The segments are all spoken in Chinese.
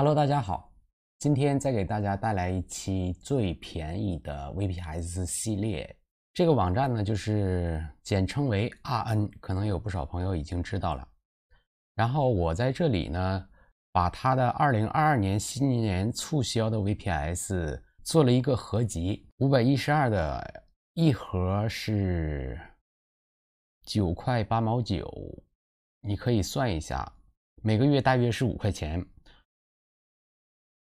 Hello，大家好，今天再给大家带来一期最便宜的 VPS 系列。这个网站呢，就是简称为 R N，可能有不少朋友已经知道了。然后我在这里呢，把他的2022年新年促销的 VPS 做了一个合集，512的一盒是九块八毛九，你可以算一下，每个月大约是五块钱。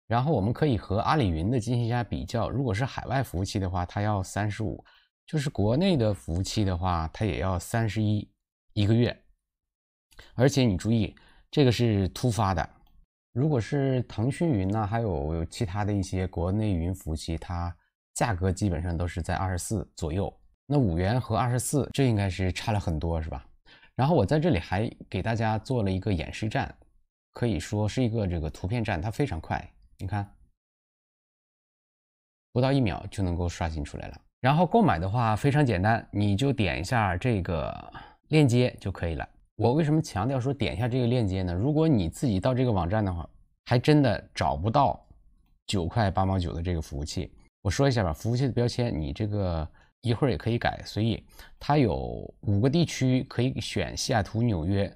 然后我们可以和阿里云的进行一下比较，如果是海外服务器的话，它要三十五；就是国内的服务器的话，它也要三十一一个月。而且你注意，这个是突发的。如果是腾讯云呢，还有其他的一些国内云服务器，它价格基本上都是在二十四左右。那五元和二十四，这应该是差了很多，是吧？然后我在这里还给大家做了一个演示站，可以说是一个这个图片站，它非常快。你看，不到一秒就能够刷新出来了。然后购买的话非常简单，你就点一下这个链接就可以了。我为什么强调说点一下这个链接呢？如果你自己到这个网站的话，还真的找不到九块八毛九的这个服务器。我说一下吧，服务器的标签你这个一会儿也可以改，随意。它有五个地区可以选：西雅图、纽约、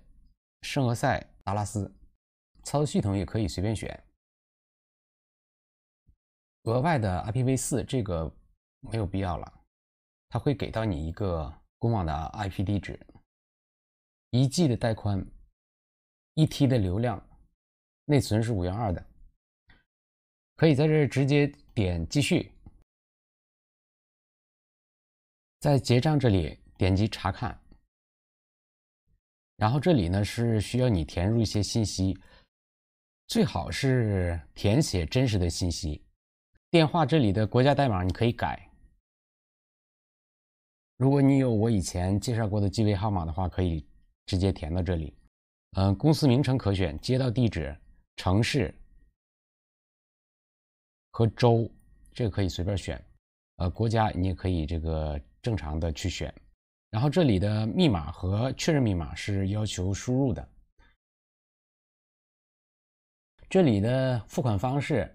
圣何塞、达拉斯。操作系统也可以随便选。额外的 IPv4 这个没有必要了，它会给到你一个公网的 IP 地址，一 G 的带宽，一 T 的流量，内存是五幺二的，可以在这直接点继续，在结账这里点击查看，然后这里呢是需要你填入一些信息，最好是填写真实的信息。电话这里的国家代码你可以改。如果你有我以前介绍过的机位号码的话，可以直接填到这里。嗯，公司名称可选，街道地址、城市和州，这个可以随便选。呃，国家你也可以这个正常的去选。然后这里的密码和确认密码是要求输入的。这里的付款方式。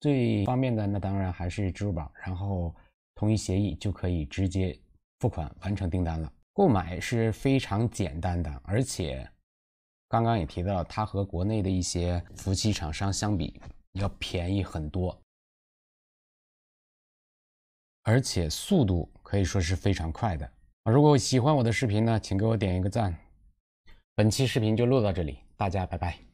最方便的那当然还是支付宝，然后同意协议就可以直接付款完成订单了。购买是非常简单的，而且刚刚也提到，它和国内的一些服务器厂商相比要便宜很多，而且速度可以说是非常快的。如果喜欢我的视频呢，请给我点一个赞。本期视频就录到这里，大家拜拜。